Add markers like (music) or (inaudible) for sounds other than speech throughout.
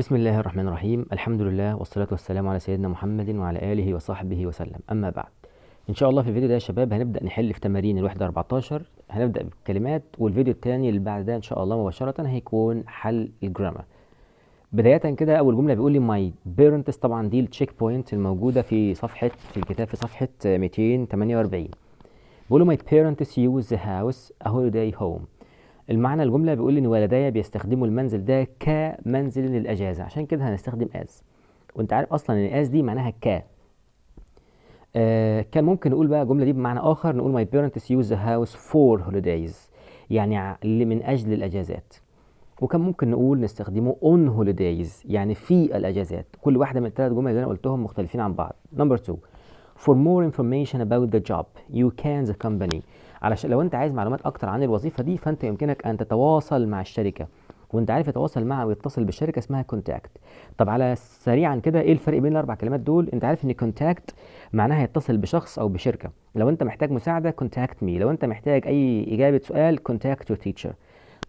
بسم الله الرحمن الرحيم الحمد لله والصلاة والسلام على سيدنا محمد وعلى آله وصحبه وسلم أما بعد إن شاء الله في الفيديو ده يا شباب هنبدأ نحل في تمارين الوحدة 14 هنبدأ بالكلمات والفيديو التاني اللي بعد ده إن شاء الله مباشرة هيكون حل الجرامر بداية كده أول جملة بيقول لي ماي بيرنتس طبعا دي التشيك بوينت الموجودة في صفحة في الكتاب في صفحة 248 بيقول له ماي بيرنتس يوز هاوس house a holiday المعنى الجملة بيقول إن والداي بيستخدموا المنزل ده كمنزل للأجازة عشان كده هنستخدم as وأنت عارف أصلا إن as دي معناها ك آه كان ممكن نقول بقى الجملة دي بمعنى آخر نقول my parents use the house for holidays يعني من أجل الأجازات وكان ممكن نقول نستخدمه on holidays يعني في الأجازات كل واحدة من الثلاث جمل اللي أنا قلتهم مختلفين عن بعض number two for more information about the job you can the company علشان لو انت عايز معلومات اكتر عن الوظيفه دي فانت يمكنك ان تتواصل مع الشركه وانت عارف يتواصل مع ويتصل بالشركه اسمها كونتاكت طب على سريعا كده ايه الفرق بين الاربع كلمات دول انت عارف ان كونتاكت معناها يتصل بشخص او بشركه لو انت محتاج مساعده كونتاكت مي لو انت محتاج اي اجابه سؤال كونتاكت يور تيتشر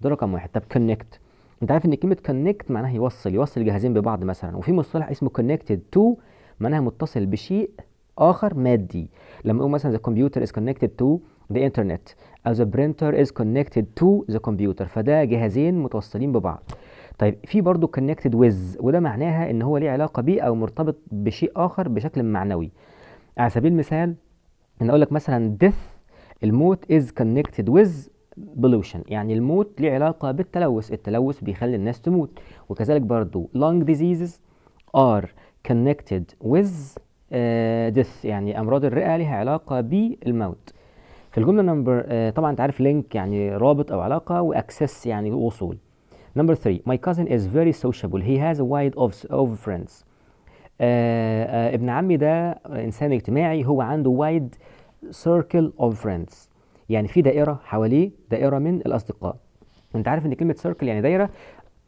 ده رقم واحد طب كونكت انت عارف ان كلمه كونكت معناها يوصل يوصل جهازين ببعض مثلا وفي مصطلح اسمه كونكتد تو معناها متصل بشيء اخر مادي لما اقول مثلا ذا كمبيوتر از كونكتد تو the internet as a printer is connected to the computer فده جهازين متوصلين ببعض طيب في برضه connected with وده معناها ان هو ليه علاقه بيه او مرتبط بشيء اخر بشكل معنوي على سبيل المثال ان اقول لك مثلا death الموت is connected with pollution يعني الموت ليه علاقه بالتلوث التلوث بيخلي الناس تموت وكذلك برضه lung diseases are connected with uh, death يعني امراض الرئه ليها علاقه بالموت في الجمله نمبر آه طبعا انت عارف لينك يعني رابط او علاقه واكسس يعني وصول نمبر 3 ماي كازن از فيري سوشيبل هي هاز وايد اوف اوف فريندز ابن عمي ده انسان اجتماعي هو عنده وايد سيركل اوف فريندز يعني في دائره حواليه دائره من الاصدقاء انت عارف ان كلمه سيركل يعني دايره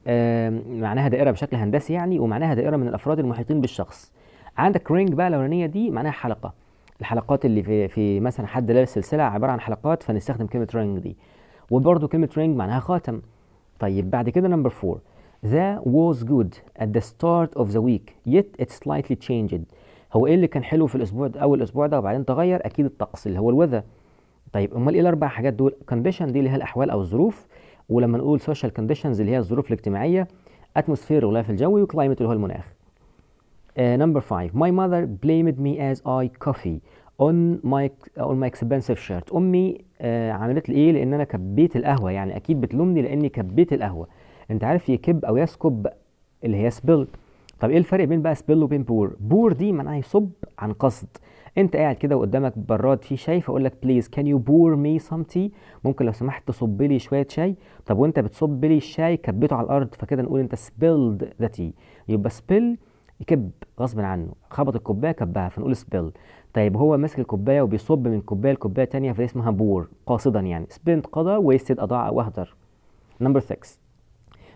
آه معناها دائره بشكل هندسي يعني ومعناها دائره من الافراد المحيطين بالشخص عندك رينج بقى الاولانيه دي معناها حلقه الحلقات اللي في, في مثلا حد لابس سلسله عباره عن حلقات فنستخدم كلمه رينج دي وبرده كلمه رينج معناها خاتم طيب بعد كده نمبر 4 ذا was جود ات ذا ستارت اوف ذا ويك يت it سلايتلي تشينجد هو ايه اللي كان حلو في الاسبوع ده اول اسبوع ده وبعدين تغير اكيد الطقس اللي هو الوذا طيب امال ايه الاربع حاجات دول كونديشن دي اللي هي الاحوال او الظروف ولما نقول سوشيال كونديشنز اللي هي الظروف الاجتماعيه اتموسفير الغلاف الجوي وكلايمت اللي هو المناخ Uh, number five, my mother blamed me as I coffee on my on my expensive shirt. امي uh, عملت لي ايه؟ لان انا كبيت القهوه يعني اكيد بتلومني لاني كبيت القهوه. انت عارف يكب او يسكب اللي هي سبيل. طب ايه الفرق بين بقى سبيل وبين بور؟ بور دي معناها يصب عن قصد. انت قاعد كده وقدامك براد فيه شاي فاقول لك بليز كان يو بور مي سم تي ممكن لو سمحت تصب لي شويه شاي طب وانت بتصب لي الشاي كبيته على الارض فكده نقول انت سبيلد ذا تي يبقى سبيل يكب غصب عنه خبط الكوبايه كبها فنقول سبيل طيب هو ماسك الكوبايه وبيصب من كوبايه لكوبايه تانية فدي اسمها بور قاصدا يعني سبنت قضى ويستد اضاع واهدر نمبر 6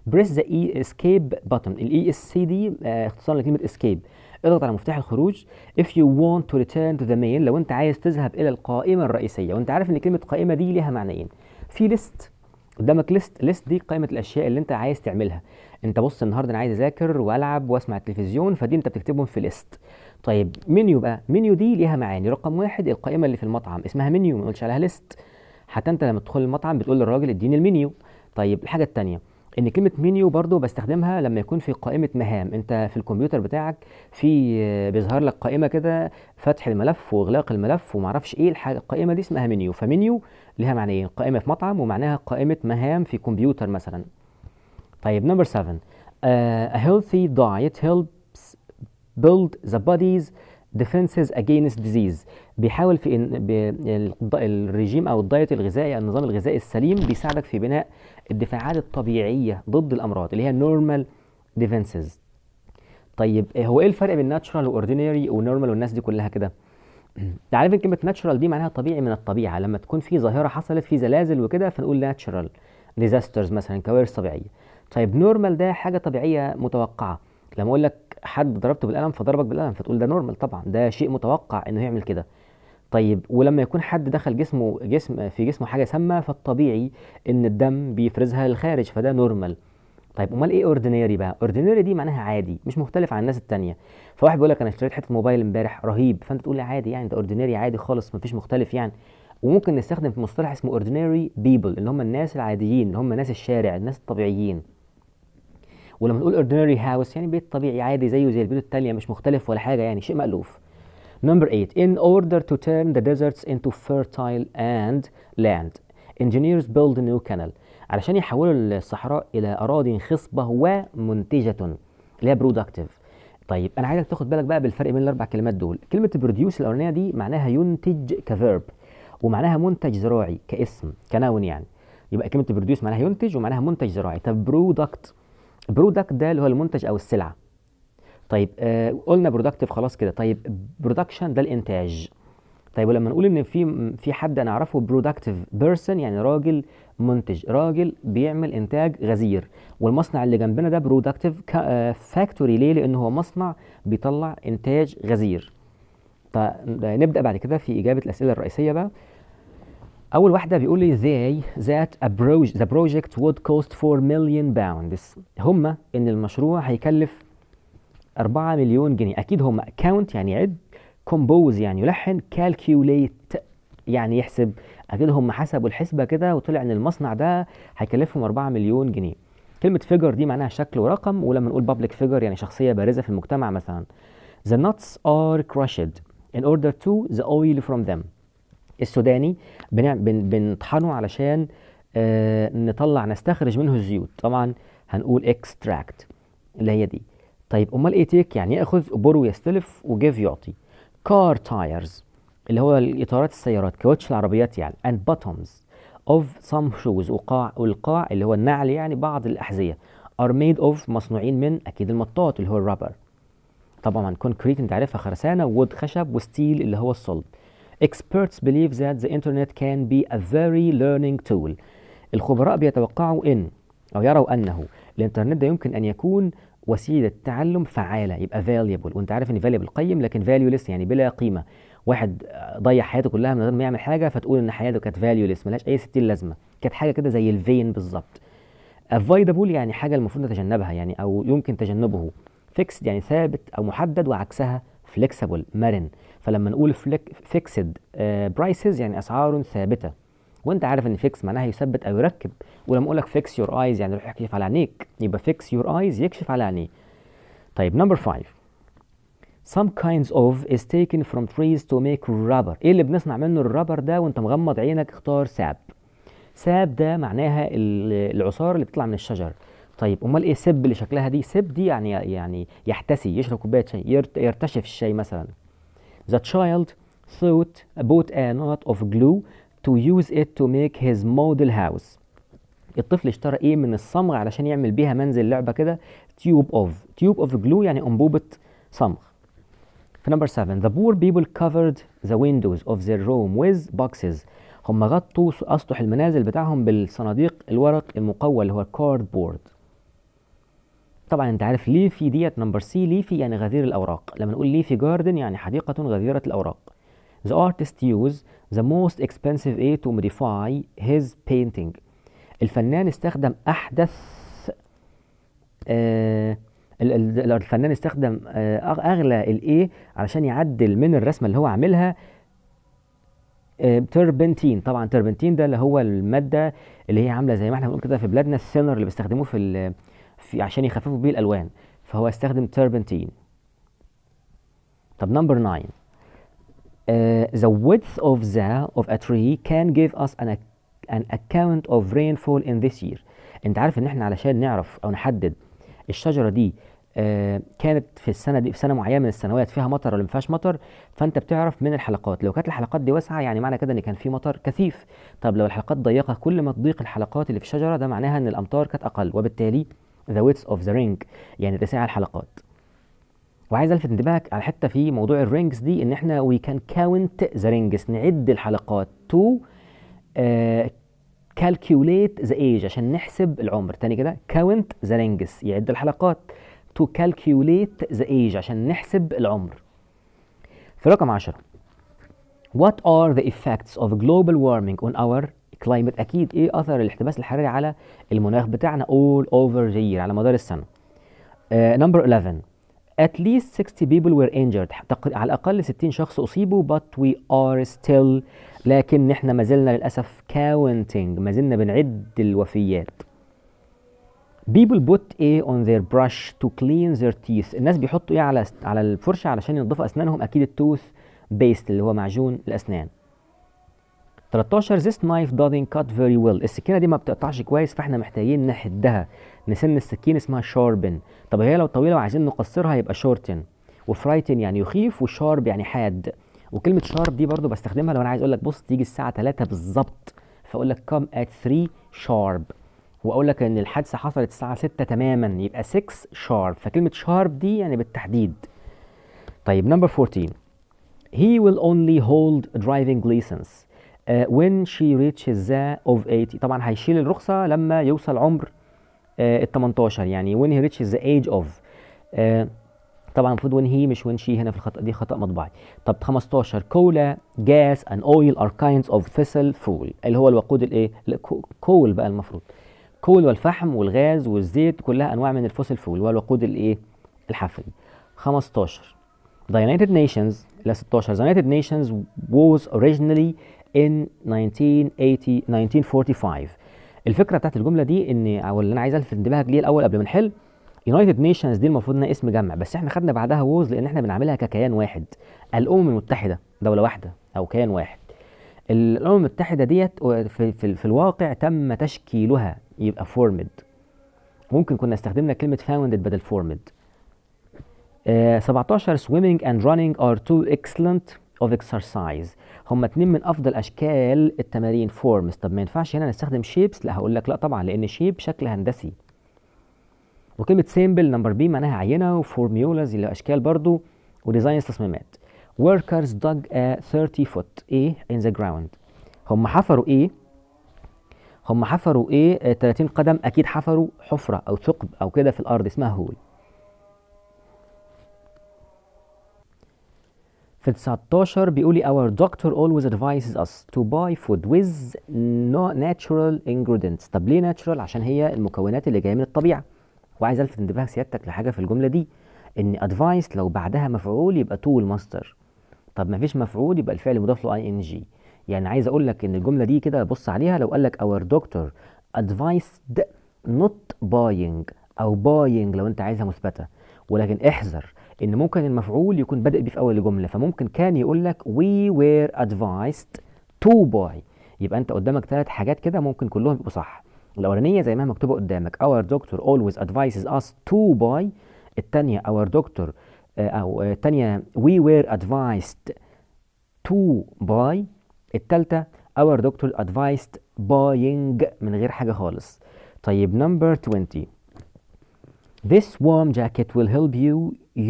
بريس ذا اي اسكيب بutton الاي اس سي دي اختصار لكلمه اسكيب اضغط على مفتاح الخروج if you want to return to the main لو انت عايز تذهب الى القائمه الرئيسيه وانت عارف ان كلمه قائمه دي ليها معنيين في ليست قدامك ليست ليست دي قائمه الاشياء اللي انت عايز تعملها انت بص النهارده انا عايز اذاكر والعب واسمع التلفزيون فدي انت بتكتبهم في ليست طيب منيو بقى منيو دي ليها معاني رقم واحد القائمه اللي في المطعم اسمها منيو ما نقولش عليها ليست حتى انت لما تدخل المطعم بتقول للراجل اديني المنيو طيب الحاجه الثانيه ان كلمه منيو برضو بستخدمها لما يكون في قائمه مهام انت في الكمبيوتر بتاعك في آه، بيظهر لك قائمه كده فتح الملف واغلاق الملف وما اعرفش ايه الحاجه القائمه دي اسمها منيو فمنيو ليها معنيين ايه؟ قائمه في مطعم ومعناها قائمه مهام في كمبيوتر مثلا طيب نمبر 7 a healthy diet helps build the body's defenses against disease بيحاول في إن الرجيم او الدايت الغذائي النظام الغذائي السليم بيساعدك في بناء الدفاعات الطبيعيه ضد الامراض اللي هي normal defenses طيب هو ايه الفرق بين natural وordinary ونورمال والناس دي كلها كده (clears throat) تعرف ان كلمه natural دي معناها طبيعي من الطبيعه لما تكون في ظاهره حصلت في زلازل وكده فنقول natural ديزاسترز مثلا كوارث طبيعيه طيب نورمال ده حاجه طبيعيه متوقعه لما اقول لك حد ضربته بالقلم فضربك بالقلم فتقول ده نورمال طبعا ده شيء متوقع انه يعمل كده طيب ولما يكون حد دخل جسمه جسم في جسمه حاجه سامه فالطبيعي ان الدم بيفرزها للخارج فده نورمال طيب امال ايه اوردينيري بقى اوردينيري دي معناها عادي مش مختلف عن الناس التانية فواحد بيقول لك انا اشتريت حته موبايل امبارح رهيب فانت تقول لي عادي يعني ده اوردينيري عادي خالص مفيش مختلف يعني وممكن نستخدم في مصطلح اسمه اوردينري بيبل اللي هم الناس العاديين اللي هم ناس الشارع الناس الطبيعيين ولما نقول ordinary house يعني بيت طبيعي عادي زيه زي البيوت التانية مش مختلف ولا حاجة يعني شيء مألوف Number 8 in order to turn the deserts into fertile and land engineers build a new canal علشان يحولوا الصحراء إلى أراضي خصبة ومنتجة اللي هي productive طيب أنا عايزك تاخد بالك بقى بالفرق بين الأربع كلمات دول كلمة produce الأولانية دي معناها ينتج كverb ومعناها منتج زراعي كاسم كنون يعني يبقى كلمة produce معناها ينتج ومعناها منتج زراعي طب برودكت برودكت ده اللي هو المنتج او السلعه طيب آه قلنا برودكتيف خلاص كده طيب برودكشن ده الانتاج طيب ولما نقول ان في في حد انا اعرفه برودكتيف بيرسون يعني راجل منتج راجل بيعمل انتاج غزير والمصنع اللي جنبنا ده برودكتيف فاكتوري آه، ليه لان هو مصنع بيطلع انتاج غزير فنبدا بعد كده في اجابه الاسئله الرئيسيه بقى اول واحده بيقول لي they that a project, the project would cost 4 million pounds هم ان المشروع هيكلف 4 مليون جنيه اكيد هم count يعني عد compose يعني يلحن calculate يعني يحسب اكيد هم حسبوا الحسبه كده وطلع ان المصنع ده هيكلفهم 4 مليون جنيه كلمه فيجر دي معناها شكل ورقم ولما نقول public figure يعني شخصيه بارزه في المجتمع مثلا the nuts are crushed in order to the oil from them السوداني بنطحنه علشان آه نطلع نستخرج منه الزيوت طبعا هنقول اكستراكت اللي هي دي طيب امال ايه تيك يعني ياخذ بور ويستلف وجيف يعطي كار تايرز اللي هو الاطارات السيارات كوتش العربيات يعني اند باتومز اوف سام شوز وقاع والقاع اللي هو النعل يعني بعض الاحذيه ار ميد اوف مصنوعين من اكيد المطاط اللي هو الرابر طبعا كونكريت انت عارفها خرسانه وود خشب وستيل اللي هو الصلب Experts believe that the internet can be a very learning tool. الخبراء بيتوقعوا ان او يروا انه الانترنت ده يمكن ان يكون وسيله تعلم فعاله يبقى valuable وانت عارف ان valuable قيم لكن valueless يعني بلا قيمه واحد ضيع حياته كلها من غير ما يعمل حاجه فتقول ان حياته كانت valueless ملهاش اي ستين لازمه كانت حاجه كده زي الفين بالظبط avoidable يعني حاجه المفروض نتجنبها يعني او يمكن تجنبه fixed يعني ثابت او محدد وعكسها فليكسبل مرن فلما نقول فيكسد برايسز آه، يعني اسعار ثابته وانت عارف ان فيكس معناها يثبت او يركب ولما اقول لك فيكس يور ايز يعني روح يكشف على عينيك يبقى فيكس يور ايز يكشف على عينيه طيب نمبر 5 some kinds of is taken from trees to make rubber ايه اللي بنصنع منه الرابر ده وانت مغمض عينك اختار ساب ساب ده معناها العصار اللي بتطلع من الشجر طيب امال ايه سب اللي شكلها دي سب دي يعني يعني يحتسي يشرب كوبايه شاي يرتشف الشاي مثلا The child thought about a knot of glue to use it to make his model house الطفل اشترى ايه من الصمغ علشان يعمل بيها منزل لعبه كده tube اوف tube اوف جلو يعني انبوبه صمغ في نمبر 7 the poor people covered the windows of their room with boxes هم غطوا اسطح المنازل بتاعهم بالصناديق الورق المقوى اللي هو cardboard طبعا انت عارف ليفي ديت نمبر سي ليفي يعني غزير الاوراق لما نقول ليفي جاردن يعني حديقه غزيره الاوراق The artist used the most expensive way to modify his painting. الفنان استخدم أحدث آه الفنان استخدم آه أغلى الإيه علشان يعدل من الرسمة اللي هو عاملها تربنتين آه، طبعا تربنتين ده اللي هو المادة اللي هي عاملة زي ما احنا بنقول كده في بلادنا السينر اللي بيستخدموه في في عشان يخففوا بيه الالوان فهو استخدم تربنتين طب نمبر 9 Uh, the width of the of a tree can give us an an account of rainfall in this year. انت عارف ان احنا علشان نعرف او نحدد الشجره دي uh, كانت في السنه دي في سنه معينه من السنوات فيها مطر ولا ما فيهاش مطر فانت بتعرف من الحلقات لو كانت الحلقات دي واسعه يعني معنى كده ان كان في مطر كثيف طب لو الحلقات ضيقه كل ما تضيق الحلقات اللي في الشجره ده معناها ان الامطار كانت اقل وبالتالي ذا ويتس اوف ذا رينج يعني اتساع الحلقات وعايز الفت انتباهك على حته في موضوع الرينجز دي ان احنا وي كان كاونت ذا رينجز نعد الحلقات تو كالكيوليت ذا ايج عشان نحسب العمر تاني كده كاونت ذا رينجز يعد الحلقات تو كالكيوليت ذا ايج عشان نحسب العمر في رقم 10 What are the effects of global warming on our كلايمت اكيد ايه اثر الاحتباس الحراري على المناخ بتاعنا اول اوفر جير على مدار السنه نمبر uh, 11 at least 60 people were injured على الاقل 60 شخص اصيبوا but we are still لكن احنا ما زلنا للاسف counting ما زلنا بنعد الوفيات people put a on their brush to clean their teeth الناس بيحطوا ايه على على الفرشه علشان ينضفوا اسنانهم اكيد التوث بيست اللي هو معجون الاسنان 13 this knife doesn't cut very well السكينه دي ما بتقطعش كويس فاحنا محتاجين نحدها نسن السكين اسمها شاربن طب هي لو طويله وعايزين نقصرها يبقى شورتن وفرايتن يعني يخيف وشارب يعني حاد وكلمه شارب دي برضو بستخدمها لو انا عايز اقول لك بص تيجي الساعه 3 بالظبط فاقول لك come at 3 sharp واقول لك ان الحادثه حصلت الساعه 6 تماما يبقى 6 sharp فكلمه شارب دي يعني بالتحديد طيب نمبر 14 he will only hold driving license آه، when she reaches the of 80 طبعا هيشيل الرخصه لما يوصل عمر آه، ال 18 يعني when he reaches the age of آه، طبعا المفروض when he مش when she هنا في الخطأ دي خطأ مطبعي طب 15 كولا جاس اند اويل ار كاينز اوف فيسل فول اللي هو الوقود الايه كول بقى المفروض كول والفحم والغاز والزيت كلها انواع من الفوسل فول والوقود الايه الحفري 15 The United Nations لا 16 The United Nations was originally in 1980 1945 الفكره بتاعت الجمله دي ان او اللي انا عايز الفت انتباهك ليه الاول قبل ما نحل يونايتد نيشنز دي المفروض انها اسم جمع بس احنا خدنا بعدها ووز لان احنا بنعملها ككيان واحد الامم المتحده دوله واحده او كيان واحد الامم المتحده ديت في, في, في الواقع تم تشكيلها يبقى فورمد ممكن كنا استخدمنا كلمه فاوندد بدل فورمد Uh, 17 swimming and running are two excellent of exercise هما اتنين من افضل اشكال التمارين فورمز طب ما ينفعش هنا نستخدم شيبس لا هقول لك لا طبعا لان شيب شكل هندسي وكلمه سيمبل نمبر بي معناها عينه وفورميولاز اللي اشكال برضو وديزاين استصمامات workers dug a 30 foot ايه in the ground هم حفروا ايه هم حفروا ايه 30 قدم اكيد حفروا حفره او ثقب او كده في الارض اسمها هول في 19 بيقول لي our doctor always advises us to buy food with no natural ingredients طب ليه natural عشان هي المكونات اللي جايه من الطبيعه وعايز الفت انتباه سيادتك لحاجه في الجمله دي ان advice لو بعدها مفعول يبقى to master طب ما فيش مفعول يبقى الفعل مضاف له اي ان جي يعني عايز اقول لك ان الجمله دي كده بص عليها لو قال لك اور دكتور advised not buying او buying لو انت عايزها مثبته ولكن احذر ان ممكن المفعول يكون بادئ بيه في اول الجمله فممكن كان يقول لك we were advised to buy يبقى انت قدامك ثلاث حاجات كده ممكن كلهم يبقوا صح الاولانيه زي ما هي مكتوبه قدامك our doctor always advises us to buy الثانيه our doctor آه، او الثانيه we were advised to buy الثالثه our doctor advised buying من غير حاجه خالص طيب نمبر 20 This warm jacket will help you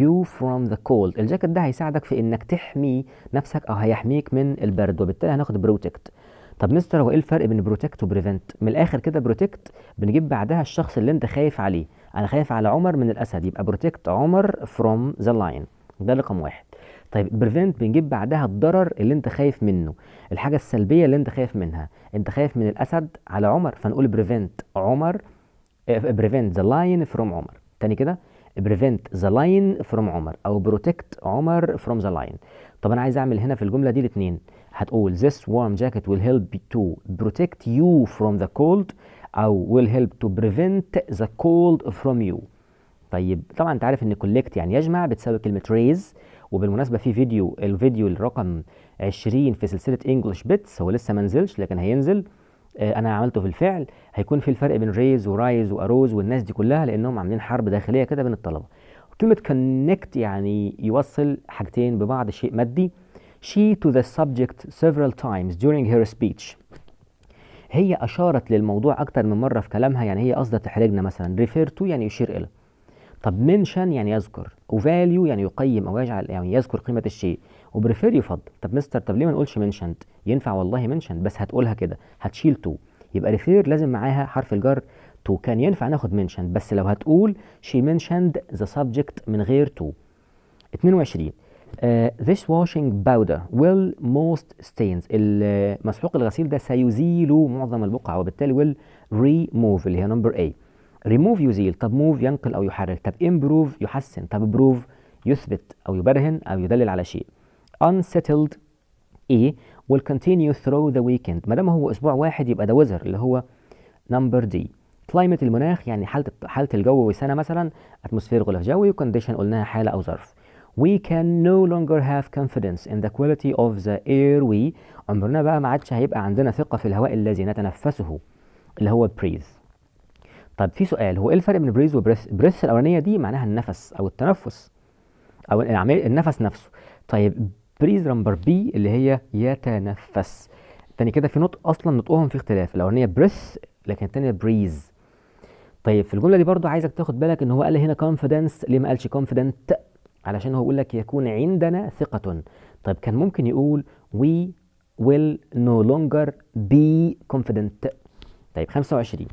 you from the cold. الجاكيت ده هيساعدك في انك تحمي نفسك او هيحميك من البرد وبالتالي هناخد بروتكت. طب مستر هو ايه الفرق بين بروتكت وبريفنت؟ من الاخر كده بروتكت بنجيب بعدها الشخص اللي انت خايف عليه. انا خايف على عمر من الاسد يبقى بروتكت عمر فروم ذا لاين. ده رقم واحد. طيب بريفنت بنجيب بعدها الضرر اللي انت خايف منه الحاجه السلبيه اللي انت خايف منها انت خايف من الاسد على عمر فنقول بريفنت عمر بريفنت ذا لاين فروم عمر تاني كده بريفنت ذا لاين فروم عمر او بروتكت عمر فروم ذا لاين طب انا عايز اعمل هنا في الجمله دي الاثنين هتقول this warm jacket will help to protect you from the cold او will help to prevent the cold from you طيب طبعا انت عارف ان collect يعني يجمع بتساوي كلمه raise وبالمناسبه في فيديو الفيديو الرقم 20 في سلسله انجلش بيتس هو لسه ما نزلش لكن هينزل آه، انا عملته في الفعل هيكون في الفرق بين ريز ورايز واروز والناس دي كلها لانهم عاملين حرب داخليه كده بين الطلبه كلمه كونكت يعني يوصل حاجتين ببعض شيء مادي she to the subject several times during her speech هي أشارت للموضوع أكتر من مرة في كلامها يعني هي قصدت تحرجنا مثلا refer to يعني يشير إلى طب منشن يعني يذكر و value يعني يقيم أو يجعل يعني يذكر قيمة الشيء وبريفير يفضل طب مستر طب ليه ما نقولش منشنت ينفع والله منشنت بس هتقولها كده هتشيل تو يبقى ريفير لازم معاها حرف الجر تو كان ينفع ناخد منشند بس لو هتقول شي منشند ذا سبجكت من غير تو 22 uh, آه، this washing powder will most stains الغسيل ده سيزيل معظم البقع وبالتالي will remove اللي هي نمبر A remove يزيل طب move ينقل او يحرك طب improve يحسن طب prove يثبت او يبرهن او يدلل على شيء unsettled A e will continue through the weekend ما دام هو اسبوع واحد يبقى ده وزر اللي هو نمبر دي climate المناخ يعني حالة حالة الجو والسنة مثلا اتموسفير غلاف جوي وكونديشن قلناها حالة أو ظرف we can no longer have confidence in the quality of the air we عمرنا بقى ما عادش هيبقى عندنا ثقة في الهواء الذي نتنفسه اللي هو breathe طب في سؤال هو ايه الفرق بين بريز وبريث بريث الاولانيه دي معناها النفس او التنفس او العمليه النفس نفسه طيب بريز نمبر بي اللي هي يتنفس تاني كده في نطق اصلا نطقهم في اختلاف الاولانيه بريث لكن الثانيه بريز طيب في الجمله دي برضو عايزك تاخد بالك ان هو قال هنا كونفيدنس ليه ما قالش كونفيدنت علشان هو بيقول لك يكون عندنا ثقه طيب كان ممكن يقول وي will no longer be confident طيب 25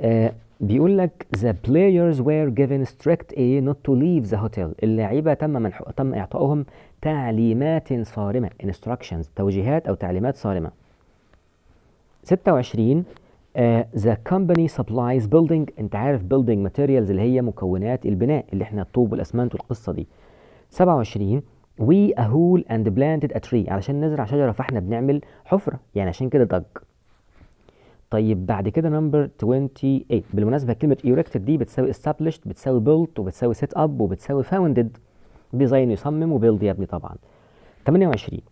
آه بيقول لك the players were given strict a not to leave the hotel اللعيبه تم حق... تم اعطائهم تعليمات صارمه instructions توجيهات او تعليمات صارمه 26 uh, آه، the company supplies building انت عارف building materials اللي هي مكونات البناء اللي احنا الطوب والاسمنت والقصه دي 27 we a hole and planted a tree علشان نزرع شجره فاحنا بنعمل حفره يعني عشان كده ضج طيب بعد كده نمبر 28 بالمناسبه كلمه ايركتد دي بتساوي established بتساوي built وبتساوي set up وبتساوي founded ديزاين يصمم وبيلد يبني طبعا 28 uh,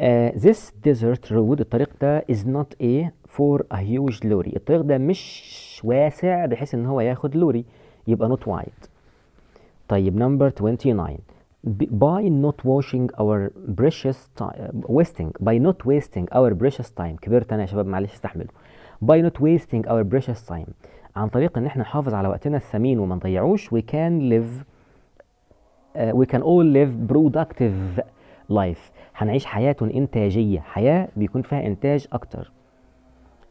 آه، this desert road الطريق ده is not a for a huge lorry الطريق ده مش واسع بحيث ان هو ياخد لوري يبقى not wide طيب نمبر 29 by not washing our precious time wasting by not wasting our precious time كبرت انا يا شباب معلش استحملوا by not wasting our precious time عن طريق ان احنا نحافظ على وقتنا الثمين وما نضيعوش we can live uh, we can all live productive life هنعيش حياة إنتاجية حياة بيكون فيها إنتاج أكتر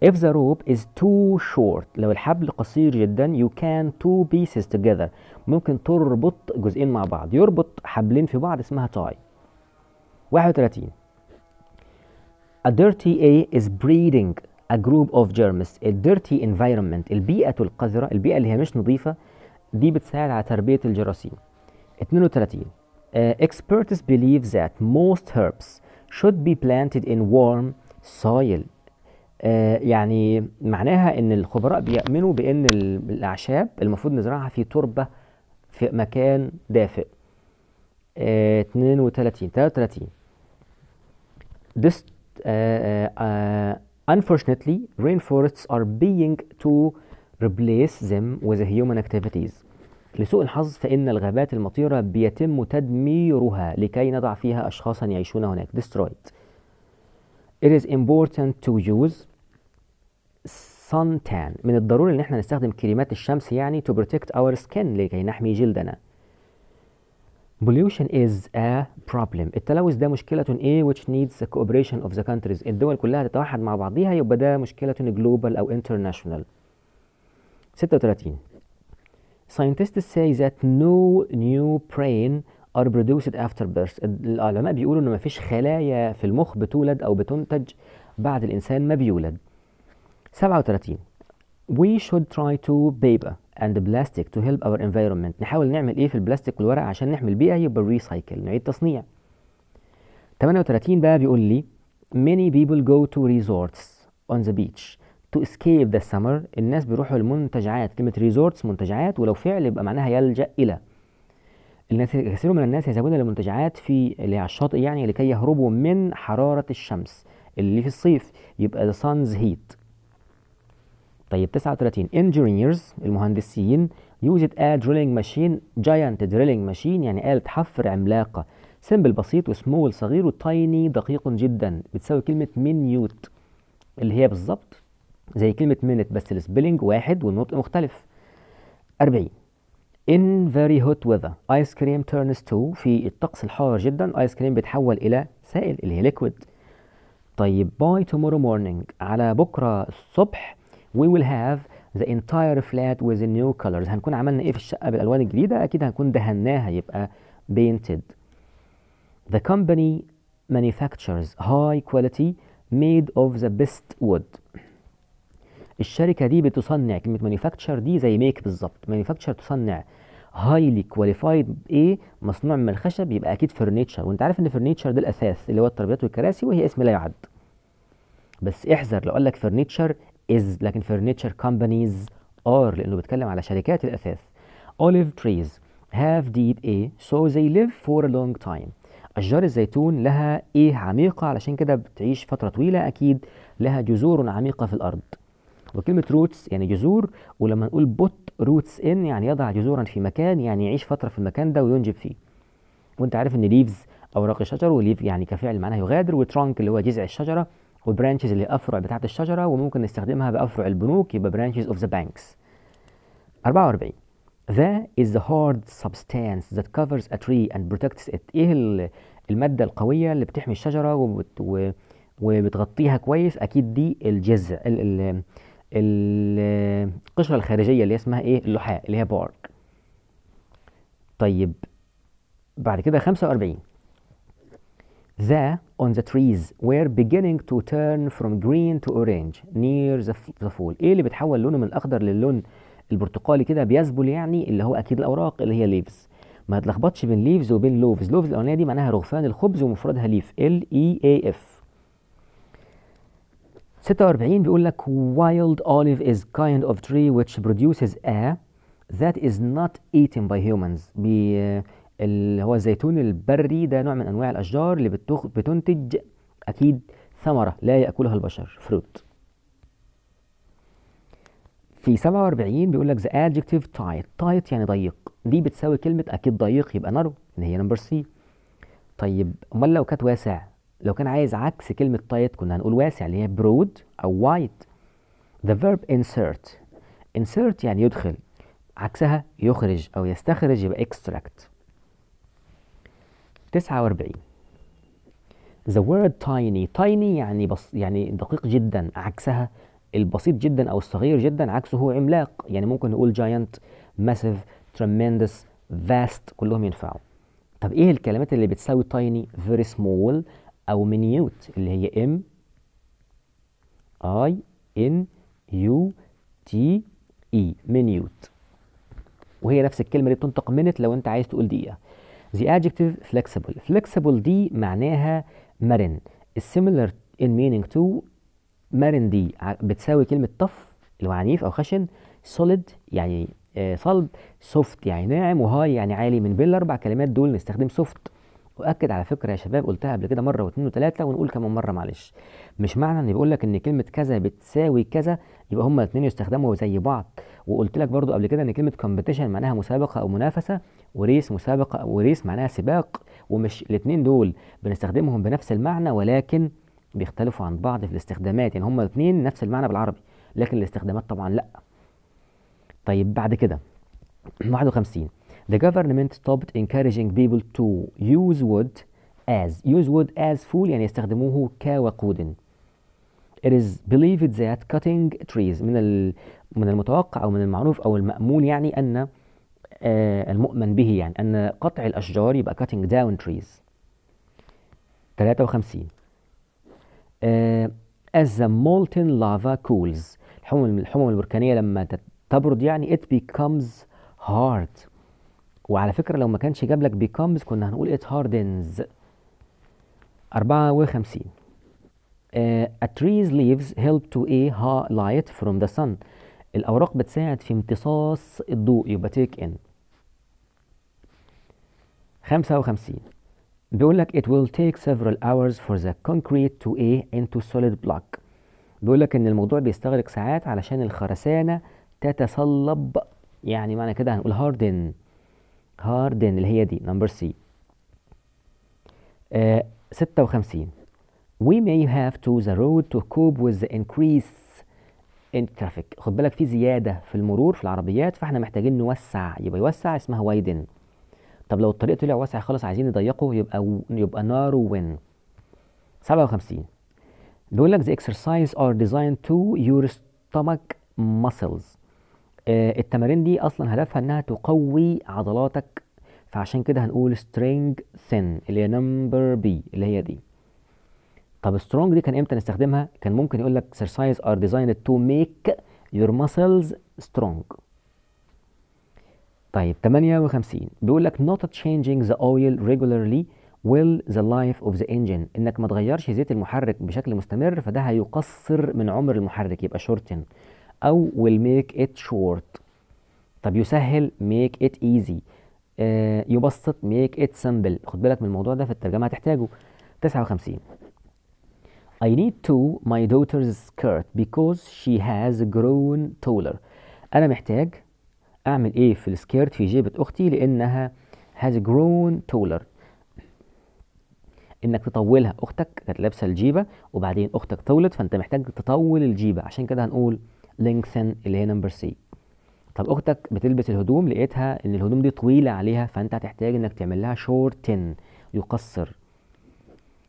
If the rope is too short لو الحبل قصير جدا you can two pieces together ممكن تربط جزئين مع بعض يربط حبلين في بعض اسمها tie 31 A dirty A is breeding a group of germs a dirty environment البيئة القذرة البيئة اللي هي مش نظيفة دي بتساعد على تربية الجراثيم 32 uh, experts believe that most herbs should be planted in warm soil uh, يعني معناها ان الخبراء بيؤمنوا بان الاعشاب المفروض نزرعها في تربة في مكان دافئ uh, 32 33 this uh, uh, uh Unfortunately, rainforests are being to replace them with human activities. لسوء الحظ فإن الغابات المطيرة بيتم تدميرها لكي نضع فيها أشخاصا يعيشون هناك destroyed. It is important to use suntan من الضروري إن احنا نستخدم كريمات الشمس يعني to protect our skin لكي نحمي جلدنا. pollution is a problem التلوث ده مشكلة ايه which needs the cooperation of the countries الدول كلها تتوحد مع بعضيها يبقى ده مشكلة global أو international 36 scientists say that no new brain are produced after birth العلماء بيقولوا ما مفيش خلايا في المخ بتولد او بتنتج بعد الانسان ما بيولد 37 we should try to paper اند بلاستيك تو هيلب اور انفايرمنت نحاول نعمل ايه في البلاستيك والورق عشان نحمي البيئه يبقى ريسايكل نعيد تصنيع 38 بقى بيقول لي many people go to resorts on the beach to escape the summer الناس بيروحوا المنتجعات كلمة resorts منتجعات ولو فعل يبقى معناها يلجأ إلى الناس كثير من الناس يذهبون للمنتجعات في اللي على الشاطئ يعني لكي يهربوا من حرارة الشمس اللي في الصيف يبقى the sun's heat طيب 39 engineers المهندسين used a drilling machine giant drilling machine يعني آلة حفر عملاقة سمبل بسيط وسمول صغير وتايني دقيق جدا بتساوي كلمة منيوت اللي هي بالظبط زي كلمة منت بس السبيلنج واحد والنطق مختلف 40 in very hot weather ice cream turns to في الطقس الحار جدا ice cream بيتحول إلى سائل اللي هي liquid طيب by tomorrow morning على بكرة الصبح we will have the entire flat with the new colors هنكون عملنا ايه في الشقه بالالوان الجديده اكيد هنكون دهناها يبقى painted the company manufactures high quality made of the best wood الشركه دي بتصنع كلمه manufacture دي زي make بالظبط manufacture تصنع highly qualified ايه مصنوع من الخشب يبقى اكيد فرنيتشر وانت عارف ان فرنيتشر ده الاثاث اللي هو الترابيزات والكراسي وهي اسم لا يعد بس احذر لو قال لك فرنيتشر is لكن furniture companies are لأنه بيتكلم على شركات الأثاث olive trees have deep A so they live for a long time أشجار الزيتون لها إيه عميقة علشان كده بتعيش فترة طويلة أكيد لها جذور عميقة في الأرض وكلمة روتس يعني جذور ولما نقول بوت روتس إن يعني يضع جذورا في مكان يعني يعيش فترة في المكان ده وينجب فيه وأنت عارف إن ليفز أوراق الشجر وليف يعني كفعل معناه يغادر وترانك اللي هو جذع الشجرة والبرانشز اللي افرع بتاعت الشجره وممكن نستخدمها بافرع البنوك يبقى برانشز اوف ذا بانكس 44 ذا از ذا هارد سبستانس ذات كفرز ا تري اند بروتكتس ات ايه الماده القويه اللي بتحمي الشجره وبت و وبتغطيها كويس اكيد دي الجزء ال ال القشره الخارجيه اللي اسمها ايه اللحاء اللي هي بارك طيب بعد كده 45 There, on the trees, we're beginning to turn from green to orange near the, the fall. إيه اللي بتحول لونه من الأخضر للون البرتقالي كده بيزبل يعني اللي هو أكيد الأوراق اللي هي leaves. ما تلخبطش بين leaves وبين loaves. loaves الأولانية دي معناها رغفان الخبز ومفردها leaf. L-E-A-F. 46 بيقول لك wild olive is kind of tree which produces air that is not eaten by humans. بي, اللي هو الزيتون البري ده نوع من انواع الاشجار اللي بتخ... بتنتج اكيد ثمره لا ياكلها البشر فروت في 47 بيقول لك the adjective tight tight يعني ضيق دي بتساوي كلمه اكيد ضيق يبقى نارو ان هي نمبر سي طيب امال لو كانت واسع لو كان عايز عكس كلمه tight كنا هنقول واسع اللي هي برود او wide the verb insert insert يعني يدخل عكسها يخرج او يستخرج يبقى extract 49 The word tiny tiny يعني بس يعني دقيق جدا عكسها البسيط جدا أو الصغير جدا عكسه هو عملاق يعني ممكن نقول giant massive tremendous vast كلهم ينفعوا طب إيه الكلمات اللي بتساوي tiny very small أو minute اللي هي M I N U T E minute وهي نفس الكلمة اللي بتنطق minute لو أنت عايز تقول دقيقة The adjective flexible. Flexible دي معناها مرن. Is similar in meaning to مرن دي بتساوي كلمة طف اللي هو عنيف أو خشن. Solid يعني آه، صلب. Soft يعني ناعم. وهاي يعني عالي. من بين الأربع كلمات دول نستخدم soft. وأكد على فكرة يا شباب قلتها قبل كده مرة واثنين وثلاثة ونقول كمان مرة معلش. مش معنى إن بيقول لك إن كلمة كذا بتساوي كذا يبقى هما الاثنين يستخدموا زي بعض. وقلت لك برضو قبل كده إن كلمة competition معناها مسابقة أو منافسة. وريس مسابقة وريس معناها سباق ومش الاثنين دول بنستخدمهم بنفس المعنى ولكن بيختلفوا عن بعض في الاستخدامات يعني هما الاثنين نفس المعنى بالعربي لكن الاستخدامات طبعا لا طيب بعد كده 51 (clears throat) The government stopped encouraging people to use wood as use wood as fuel يعني يستخدموه كوقود It is believed that cutting trees من من المتوقع او من المعروف او المأمول يعني ان آه، المؤمن به يعني أن قطع الأشجار يبقى cutting down trees 53 آه، as the molten lava cools الحمم الحمم البركانية لما تبرد يعني it becomes hard وعلى فكرة لو ما كانش جاب لك becomes كنا هنقول it hardens 54 uh, آه، a tree's leaves help to a light from the sun الأوراق بتساعد في امتصاص الضوء يبقى take in 55 بيقول لك it will take several hours for the concrete to a into solid block بيقول لك ان الموضوع بيستغرق ساعات علشان الخرسانه تتصلب يعني معنى كده هنقول هاردن هاردن اللي هي دي نمبر سي آه 56 we may have to the road to cope with the increase in traffic خد بالك في زياده في المرور في العربيات فاحنا محتاجين نوسع يبقى يوسع اسمها widen طب لو الطريق طلع واسع خالص عايزين نضيقه يبقى و... يبقى نارو وين 57 بيقول لك the exercise are designed to your stomach muscles آه التمارين دي اصلا هدفها انها تقوي عضلاتك فعشان كده هنقول strengthen اللي هي نمبر بي اللي هي دي طب strong دي كان امتى نستخدمها كان ممكن يقول لك exercise are designed to make your muscles strong طيب 58 بيقول لك not changing the oil regularly will the life of the engine انك ما تغيرش زيت المحرك بشكل مستمر فده هيقصر من عمر المحرك يبقى shorten او will make it short طب يسهل make it easy آه يبسط make it simple خد بالك من الموضوع ده في الترجمه هتحتاجه 59 I need to my daughter's skirt because she has grown taller انا محتاج اعمل ايه في السكيرت في جيبة اختي لانها has grown taller انك تطولها اختك كانت لابسه الجيبه وبعدين اختك طولت فانت محتاج تطول الجيبه عشان كده هنقول lengthen اللي هي نمبر سي طب اختك بتلبس الهدوم لقيتها ان الهدوم دي طويله عليها فانت هتحتاج انك تعمل لها shorten يقصر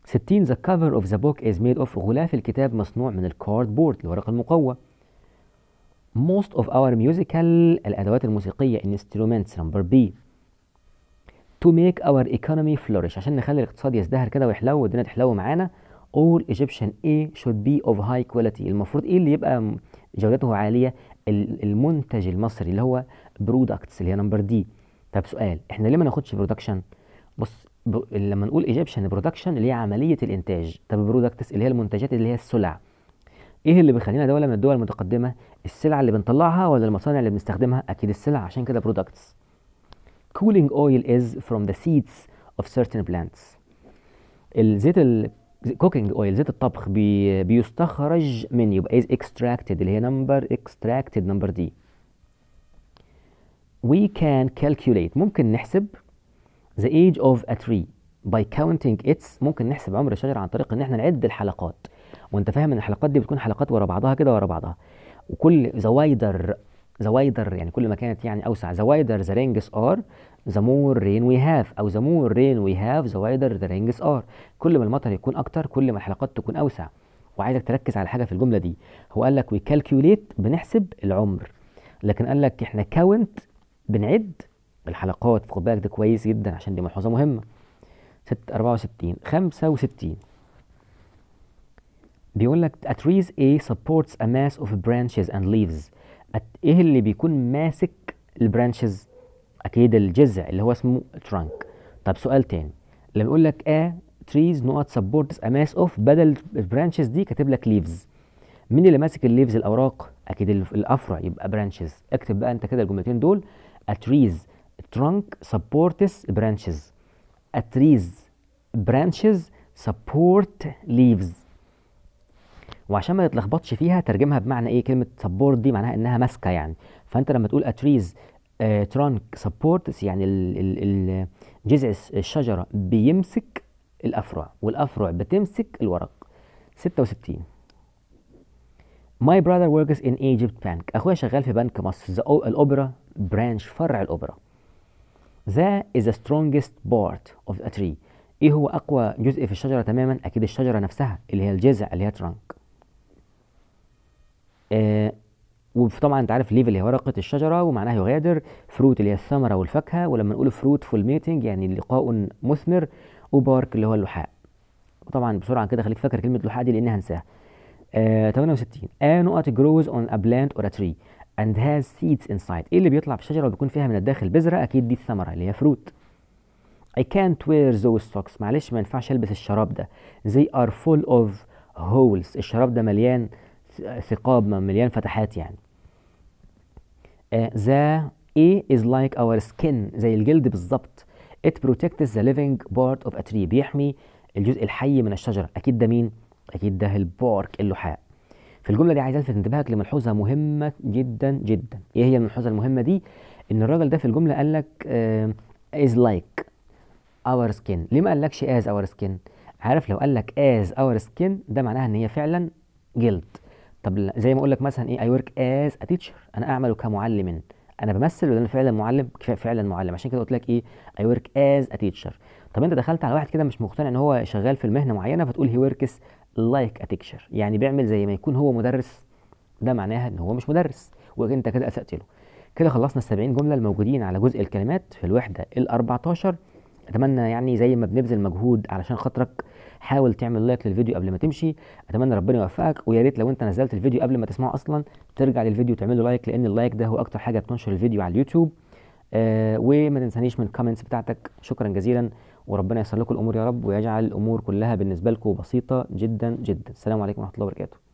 60 the cover of the book is made of غلاف الكتاب مصنوع من الكارد بورد الورق المقوى most of our musical الأدوات الموسيقية instruments number B to make our economy flourish عشان نخلي الاقتصاد يزدهر كده ويحلو والدنيا تحلو معانا all Egyptian A should be of high quality المفروض ايه اللي يبقى جودته عالية المنتج المصري اللي هو برودكتس اللي هي نمبر دي طب سؤال احنا ليه ما ناخدش برودكشن بص لما نقول ايجيبشن برودكشن اللي هي عمليه الانتاج طب برودكتس اللي هي المنتجات اللي هي السلع ايه اللي بيخلينا دوله من الدول المتقدمه السلع اللي بنطلعها ولا المصانع اللي بنستخدمها اكيد السلع عشان كده برودكتس cooling oil is from the seeds of certain plants الزيت الكوكينج اويل زيت الطبخ بي بيستخرج من يبقى از اكستراكتد اللي هي نمبر اكستراكتد نمبر دي we can calculate ممكن نحسب the age of a tree by counting its ممكن نحسب عمر الشجرة عن طريق ان احنا نعد الحلقات وانت فاهم ان الحلقات دي بتكون حلقات ورا بعضها كده ورا بعضها وكل زوايدر زوايدر يعني كل ما كانت يعني اوسع زوايدر ذا رينجز ار ذا مور رين وي هاف او ذا مور رين وي هاف زوايدر ذا رينجز ار كل ما المطر يكون اكتر كل ما الحلقات تكون اوسع وعايزك تركز على حاجه في الجمله دي هو قال لك وي كالكوليت بنحسب العمر لكن قال لك احنا كاونت بنعد الحلقات خد بالك ده كويس جدا عشان دي ملحوظه مهمه 64 65 بيقول لك a tree's A supports a mass of branches and leaves ايه اللي بيكون ماسك البرانشز اكيد الجذع اللي هو اسمه trunk طب سؤال تاني اللي بيقول لك A trees نقط supports a mass of بدل البرانشز دي كاتب لك leaves مين اللي ماسك الليفز الاوراق اكيد الافرع يبقى برانشز اكتب بقى انت كده الجملتين دول a trees trunk supports branches a trees branches support leaves وعشان ما يتلخبطش فيها ترجمها بمعنى ايه كلمه سبورت دي معناها انها ماسكه يعني فانت لما تقول اتريز ترانك سبورتس يعني جذع الشجره بيمسك الافرع والافرع بتمسك الورق 66 My brother works in Egypt Bank. اخويا شغال في بنك مصر The Opera برانش فرع الاوبرا The is the strongest part of the tree. ايه هو اقوى جزء في الشجره تماما اكيد الشجره نفسها اللي هي الجذع اللي هي ترانك آه، وطبعا انت عارف ليف اللي هي ورقه الشجره ومعناها يغادر فروت اللي هي الثمره والفاكهه ولما نقول فروت فول ميتنج يعني لقاء مثمر وبارك اللي هو اللحاء وطبعا بسرعه كده خليك فاكر كلمه لحاء دي لان هنساها آه 68 ا نقط grows on a plant or a tree and has seeds inside ايه اللي بيطلع في الشجره وبيكون فيها من الداخل بذره اكيد دي الثمره اللي هي فروت I can't wear those socks معلش ما ينفعش البس الشراب ده they are full of holes الشراب ده مليان ثقاب مليان فتحات يعني ذا اي از لايك اور سكن زي الجلد بالظبط it protects the living part of a tree بيحمي الجزء الحي من الشجرة أكيد ده مين؟ أكيد ده البارك اللحاء في الجملة دي عايز ألفت انتباهك لملحوظة مهمة جدا جدا إيه هي الملحوظة المهمة دي؟ إن الراجل ده في الجملة قال لك از لايك اور سكين ليه ما قالكش از اور سكين؟ عارف لو قال لك از اور سكين ده معناها إن هي فعلا جلد طب زي ما اقول لك مثلا ايه اي ورك از ا تيتشر انا اعمل كمعلم انا بمثل ولا انا فعلا معلم فعلا معلم عشان كده قلت لك ايه اي ورك از ا تيتشر طب انت دخلت على واحد كده مش مقتنع ان هو شغال في المهنه معينه فتقول هي وركس لايك ا تيتشر يعني بيعمل زي ما يكون هو مدرس ده معناها ان هو مش مدرس وانت كده اسات له كده خلصنا ال 70 جمله الموجودين على جزء الكلمات في الوحده ال 14 اتمنى يعني زي ما بنبذل مجهود علشان خاطرك حاول تعمل لايك للفيديو قبل ما تمشي اتمنى ربنا يوفقك ويا ريت لو انت نزلت الفيديو قبل ما تسمعه اصلا ترجع للفيديو وتعمل له لايك لان اللايك ده هو اكتر حاجه بتنشر الفيديو على اليوتيوب آه وما تنسانيش من الكومنتس بتاعتك شكرا جزيلا وربنا ييسر لكم الامور يا رب ويجعل الامور كلها بالنسبه لكم بسيطه جدا جدا السلام عليكم ورحمه الله وبركاته